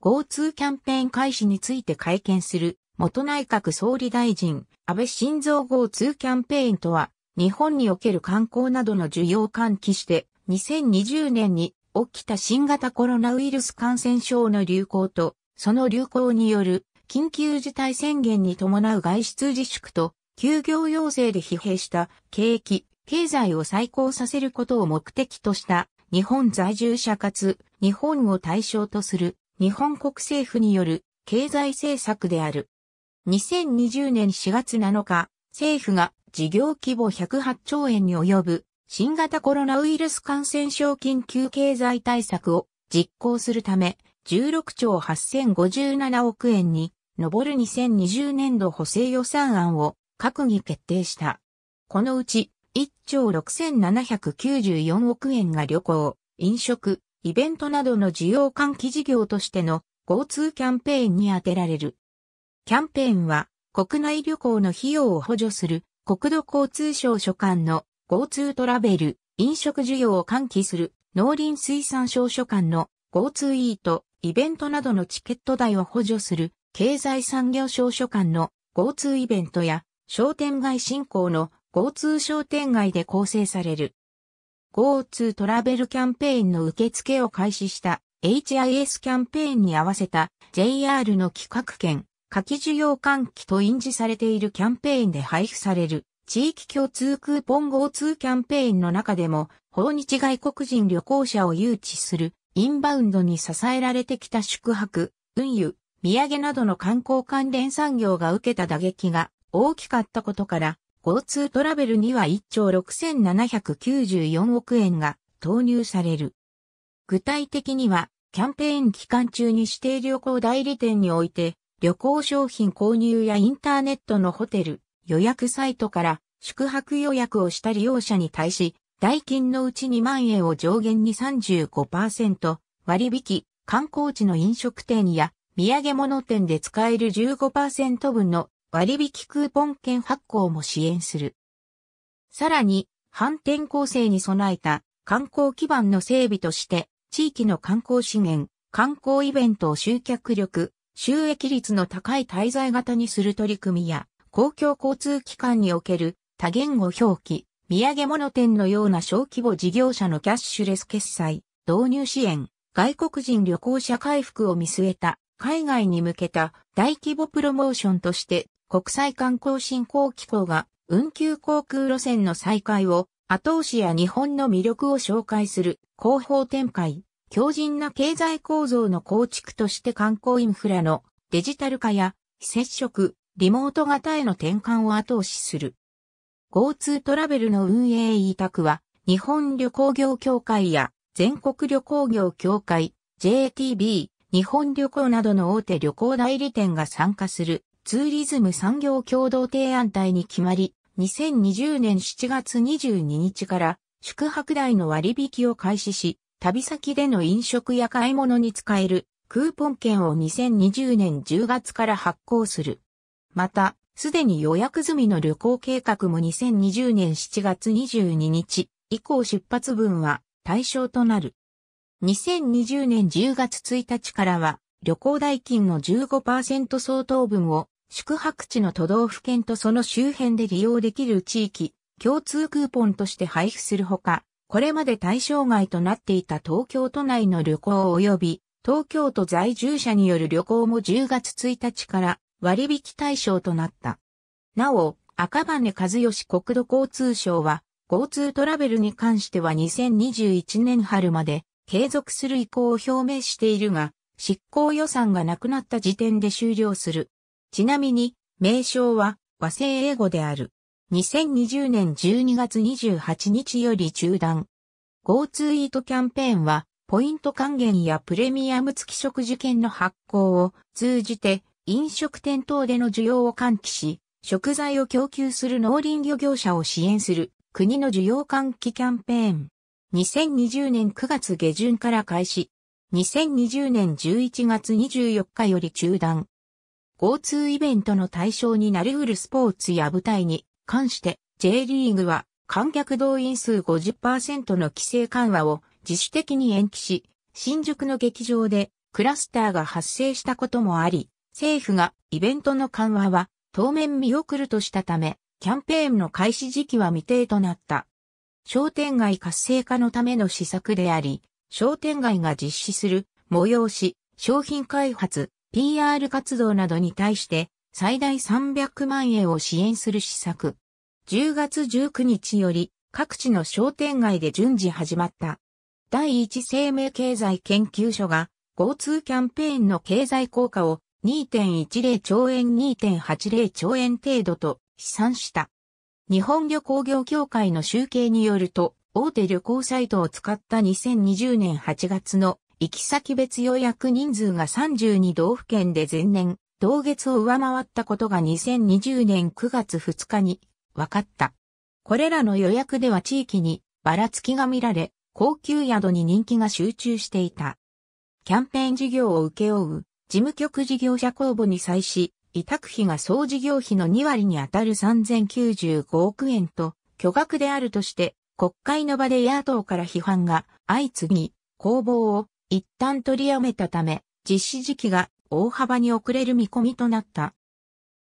GoTo キャンペーン開始について会見する元内閣総理大臣安倍晋三 GoTo キャンペーンとは日本における観光などの需要喚起して2020年に起きた新型コロナウイルス感染症の流行とその流行による緊急事態宣言に伴う外出自粛と休業要請で疲弊した景気、経済を再興させることを目的とした日本在住者かつ日本を対象とする日本国政府による経済政策である。2020年4月7日、政府が事業規模108兆円に及ぶ新型コロナウイルス感染症緊急経済対策を実行するため16兆8057億円に上る2020年度補正予算案を閣議決定した。このうち1兆6794億円が旅行、飲食、イベントなどの需要喚起事業としての GoTo キャンペーンに充てられる。キャンペーンは国内旅行の費用を補助する国土交通省所管の GoTo トラベル、飲食需要を喚起する農林水産省所管の GoTo イート、イベントなどのチケット代を補助する経済産業省所管の GoTo イベントや商店街振興の GoTo 商店街で構成される。g o 2トラベルキャンペーンの受付を開始した HIS キャンペーンに合わせた JR の企画券、夏季需要喚起と印字されているキャンペーンで配布される地域共通クーポン g o 2キャンペーンの中でも訪日外国人旅行者を誘致するインバウンドに支えられてきた宿泊、運輸、土産などの観光関連産業が受けた打撃が大きかったことから GoTo トラベルには1兆6794億円が投入される。具体的には、キャンペーン期間中に指定旅行代理店において、旅行商品購入やインターネットのホテル、予約サイトから宿泊予約をした利用者に対し、代金のうち2万円を上限に35%割引、観光地の飲食店や土産物店で使える15%分の割引クーポン券発行も支援する。さらに、反転構成に備えた観光基盤の整備として、地域の観光資源、観光イベントを集客力、収益率の高い滞在型にする取り組みや、公共交通機関における多言語表記、土産物店のような小規模事業者のキャッシュレス決済、導入支援、外国人旅行者回復を見据えた海外に向けた大規模プロモーションとして国際観光振興機構が運休航空路線の再開を後押しや日本の魅力を紹介する広報展開、強靭な経済構造の構築として観光インフラのデジタル化や非接触、リモート型への転換を後押しする。GoTo トラベルの運営委託は日本旅行業協会や全国旅行業協会、JTB、日本旅行などの大手旅行代理店が参加するツーリズム産業共同提案体に決まり、2020年7月22日から宿泊代の割引を開始し、旅先での飲食や買い物に使えるクーポン券を2020年10月から発行する。また、すでに予約済みの旅行計画も2020年7月22日以降出発分は対象となる。2020年10月1日からは、旅行代金の15%相当分を宿泊地の都道府県とその周辺で利用できる地域、共通クーポンとして配布するほか、これまで対象外となっていた東京都内の旅行及び東京都在住者による旅行も10月1日から割引対象となった。なお、赤羽和義国土交通省は GoTo トラベルに関しては2021年春まで継続する意向を表明しているが、執行予算がなくなった時点で終了する。ちなみに、名称は和製英語である。2020年12月28日より中断。GoTo Eat キャンペーンは、ポイント還元やプレミアム付き食事券の発行を通じて、飲食店等での需要を喚起し、食材を供給する農林漁業者を支援する国の需要喚起キャンペーン。2020年9月下旬から開始、2020年11月24日より中断。交通イベントの対象になりうるスポーツや舞台に関して J リーグは観客動員数50%の規制緩和を自主的に延期し、新宿の劇場でクラスターが発生したこともあり、政府がイベントの緩和は当面見送るとしたため、キャンペーンの開始時期は未定となった。商店街活性化のための施策であり、商店街が実施する催し、商品開発、PR 活動などに対して最大300万円を支援する施策。10月19日より各地の商店街で順次始まった。第一生命経済研究所が GoTo キャンペーンの経済効果を2.10兆円2.80兆円程度と試算した。日本旅行業協会の集計によると、大手旅行サイトを使った2020年8月の行き先別予約人数が32道府県で前年、同月を上回ったことが2020年9月2日に分かった。これらの予約では地域にばらつきが見られ、高級宿に人気が集中していた。キャンペーン事業を請け負う事務局事業者公募に際し、委託費が総事業費の2割にあたる3095億円と巨額であるとして、国会の場で野党から批判が相次ぎ、公募を一旦取りやめたため、実施時期が大幅に遅れる見込みとなった。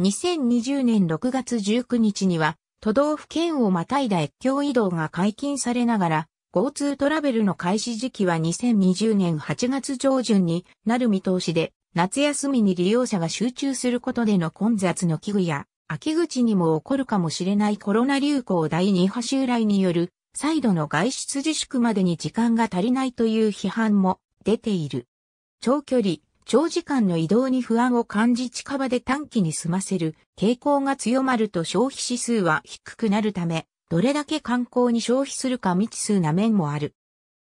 2020年6月19日には、都道府県をまたいだ越境移動が解禁されながら、GoTo トラベルの開始時期は2020年8月上旬になる見通しで、夏休みに利用者が集中することでの混雑の危惧や、秋口にも起こるかもしれないコロナ流行第2波襲来による、再度の外出自粛までに時間が足りないという批判も出ている。長距離、長時間の移動に不安を感じ近場で短期に済ませる傾向が強まると消費指数は低くなるため、どれだけ観光に消費するか未知数な面もある。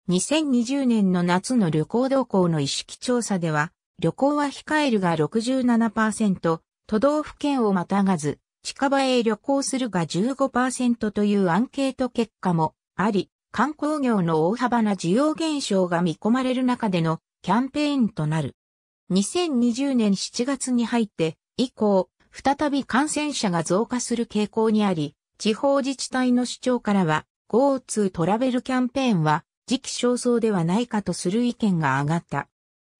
2020年の夏の旅行動向の意識調査では、旅行は控えるが67%、都道府県をまたがず、近場へ旅行するが15%というアンケート結果もあり、観光業の大幅な需要減少が見込まれる中でのキャンペーンとなる。2020年7月に入って以降、再び感染者が増加する傾向にあり、地方自治体の主張からは g o 2トラベルキャンペーンは時期尚早ではないかとする意見が上がった。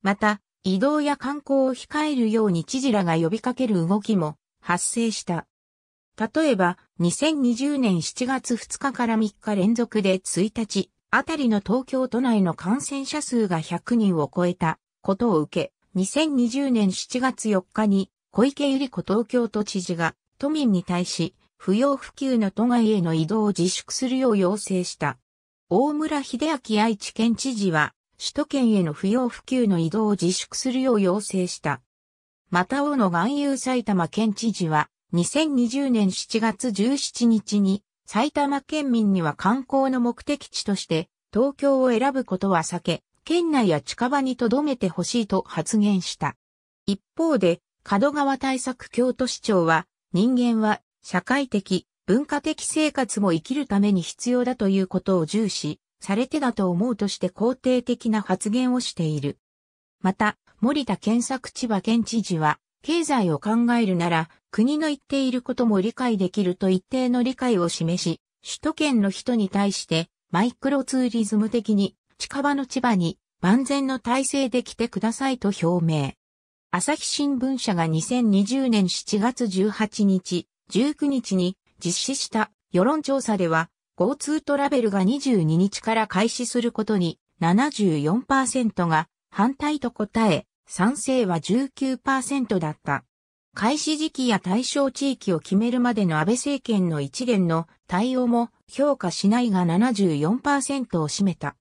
また、移動や観光を控えるように知事らが呼びかける動きも発生した。例えば、2020年7月2日から3日連続で1日あたりの東京都内の感染者数が100人を超えたことを受け、2020年7月4日に小池百合子東京都知事が都民に対し不要不急の都外への移動を自粛するよう要請した。大村秀明愛知県知事は首都圏への不要不急の移動を自粛するよう要請した。また大野外遊埼玉県知事は、2020年7月17日に、埼玉県民には観光の目的地として、東京を選ぶことは避け、県内や近場に留めてほしいと発言した。一方で、門川対策京都市長は、人間は社会的、文化的生活も生きるために必要だということを重視、されてだと思うとして肯定的な発言をしている。また、森田健作千葉県知事は、経済を考えるなら、国の言っていることも理解できると一定の理解を示し、首都圏の人に対して、マイクロツーリズム的に、近場の千葉に、万全の体制で来てくださいと表明。朝日新聞社が2020年7月18日、19日に実施した世論調査では、GoTo トラベルが22日から開始することに74%が反対と答え、賛成は19%だった。開始時期や対象地域を決めるまでの安倍政権の一連の対応も評価しないが74%を占めた。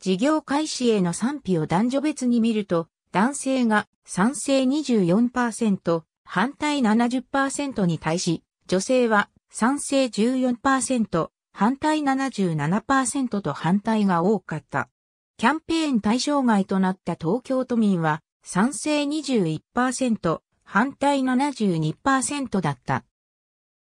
事業開始への賛否を男女別に見ると、男性が賛成24%、反対70%に対し、女性は賛成14%、反対77%と反対が多かった。キャンペーン対象外となった東京都民は賛成21%、反対72%だった。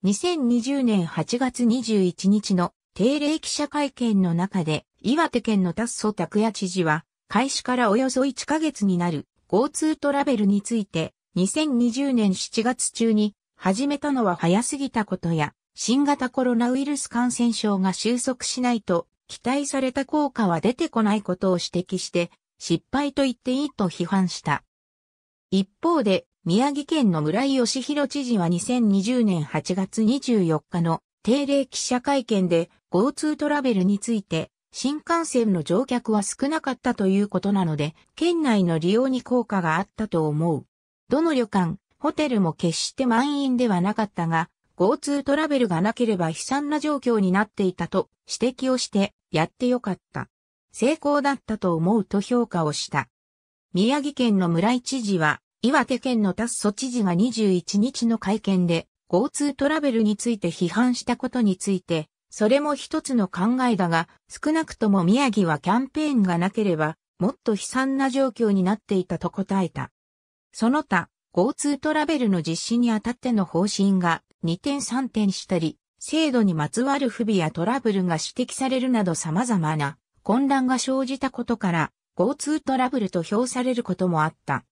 2020年8月21日の定例記者会見の中で岩手県の達祖拓也知事は開始からおよそ1ヶ月になる GoTo トラベルについて2020年7月中に始めたのは早すぎたことや新型コロナウイルス感染症が収束しないと期待された効果は出てこないことを指摘して失敗と言っていいと批判した。一方で宮城県の村井義弘知事は2020年8月24日の定例記者会見で GoTo トラベルについて新幹線の乗客は少なかったということなので、県内の利用に効果があったと思う。どの旅館、ホテルも決して満員ではなかったが、GoTo トラベルがなければ悲惨な状況になっていたと指摘をしてやってよかった。成功だったと思うと評価をした。宮城県の村井知事は岩手県の達祖知事が21日の会見で GoTo トラベルについて批判したことについて、それも一つの考えだが、少なくとも宮城はキャンペーンがなければ、もっと悲惨な状況になっていたと答えた。その他、GoTo トラベルの実施にあたっての方針が二点三点したり、制度にまつわる不備やトラブルが指摘されるなど様々な混乱が生じたことから、GoTo トラブルと評されることもあった。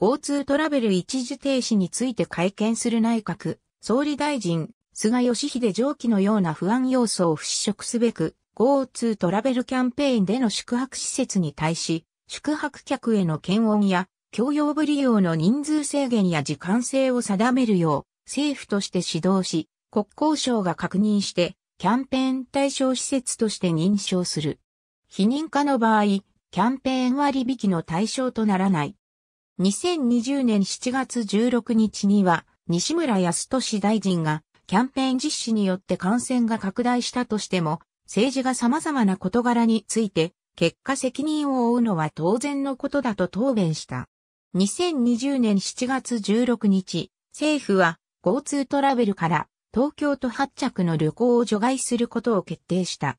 GoTo トラベル一時停止について会見する内閣、総理大臣、菅義偉上記のような不安要素を払拭すべく、GoTo トラベルキャンペーンでの宿泊施設に対し、宿泊客への検温や、共用部利用の人数制限や時間制を定めるよう、政府として指導し、国交省が確認して、キャンペーン対象施設として認証する。非認可の場合、キャンペーン割引の対象とならない。2020年7月16日には、西村康俊大臣が、キャンペーン実施によって感染が拡大したとしても、政治が様々な事柄について、結果責任を負うのは当然のことだと答弁した。2020年7月16日、政府は g o t トラベルから東京都発着の旅行を除外することを決定した。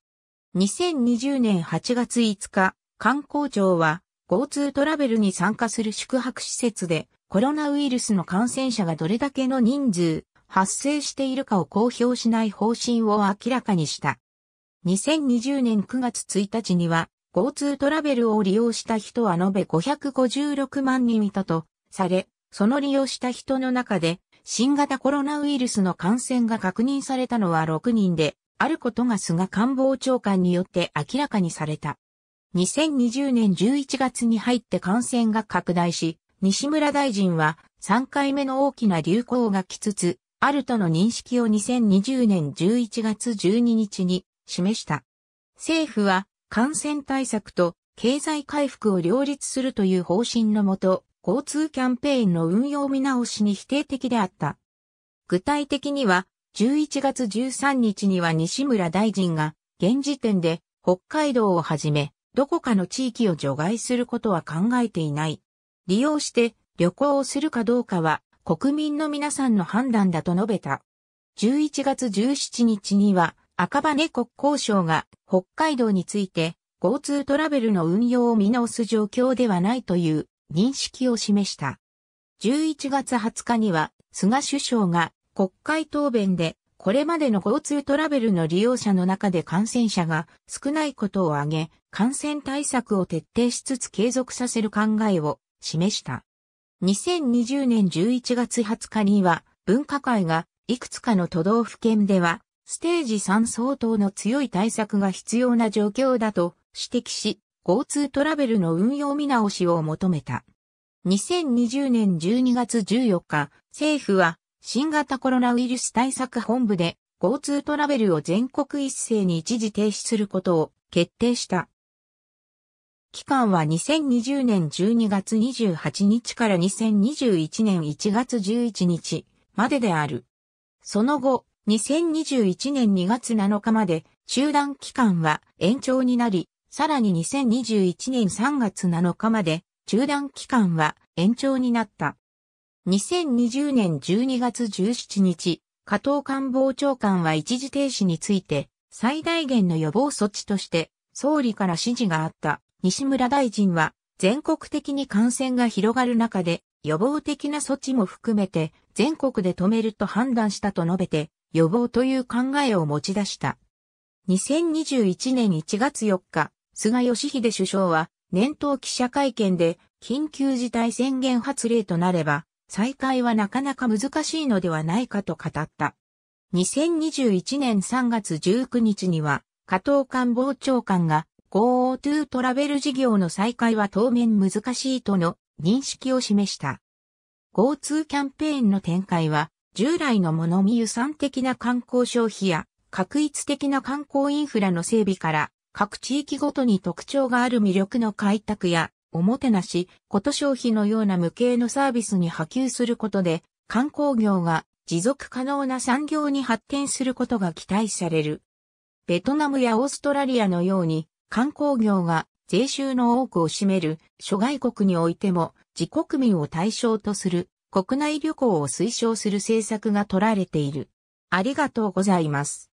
2020年8月5日、観光庁は GoTo トラベルに参加する宿泊施設でコロナウイルスの感染者がどれだけの人数発生しているかを公表しない方針を明らかにした。2020年9月1日には GoTo トラベルを利用した人は延べ556万人いたとされ、その利用した人の中で新型コロナウイルスの感染が確認されたのは6人で、あることが菅官房長官によって明らかにされた。2020年11月に入って感染が拡大し、西村大臣は3回目の大きな流行が来つつ、あるとの認識を2020年11月12日に示した。政府は感染対策と経済回復を両立するという方針のもと、交通キャンペーンの運用見直しに否定的であった。具体的には、11月13日には西村大臣が、現時点で北海道をはじめ、どこかの地域を除外することは考えていない。利用して旅行をするかどうかは国民の皆さんの判断だと述べた。11月17日には赤羽国交省が北海道について GoTo トラベルの運用を見直す状況ではないという認識を示した。11月20日には、菅首相が国会答弁で、これまでの GoTo トラベルの利用者の中で感染者が少ないことを挙げ、感染対策を徹底しつつ継続させる考えを示した。2020年11月20日には、分科会がいくつかの都道府県では、ステージ3相当の強い対策が必要な状況だと指摘し、GoTo トラベルの運用見直しを求めた。2020年12月14日、政府は新型コロナウイルス対策本部で GoTo トラベルを全国一斉に一時停止することを決定した。期間は2020年12月28日から2021年1月11日までである。その後、2021年2月7日まで中断期間は延長になり、さらに2021年3月7日まで中断期間は延長になった。2020年12月17日、加藤官房長官は一時停止について最大限の予防措置として総理から指示があった西村大臣は全国的に感染が広がる中で予防的な措置も含めて全国で止めると判断したと述べて予防という考えを持ち出した。2021年1月4日、菅義偉首相は、年頭記者会見で、緊急事態宣言発令となれば、再開はなかなか難しいのではないかと語った。2021年3月19日には、加藤官房長官が GoTo トラベル事業の再開は当面難しいとの認識を示した。GoTo キャンペーンの展開は、従来の物見湯産的な観光消費や、確一的な観光インフラの整備から、各地域ごとに特徴がある魅力の開拓や、おもてなし、こと消費のような無形のサービスに波及することで、観光業が持続可能な産業に発展することが期待される。ベトナムやオーストラリアのように、観光業が税収の多くを占める諸外国においても、自国民を対象とする国内旅行を推奨する政策が取られている。ありがとうございます。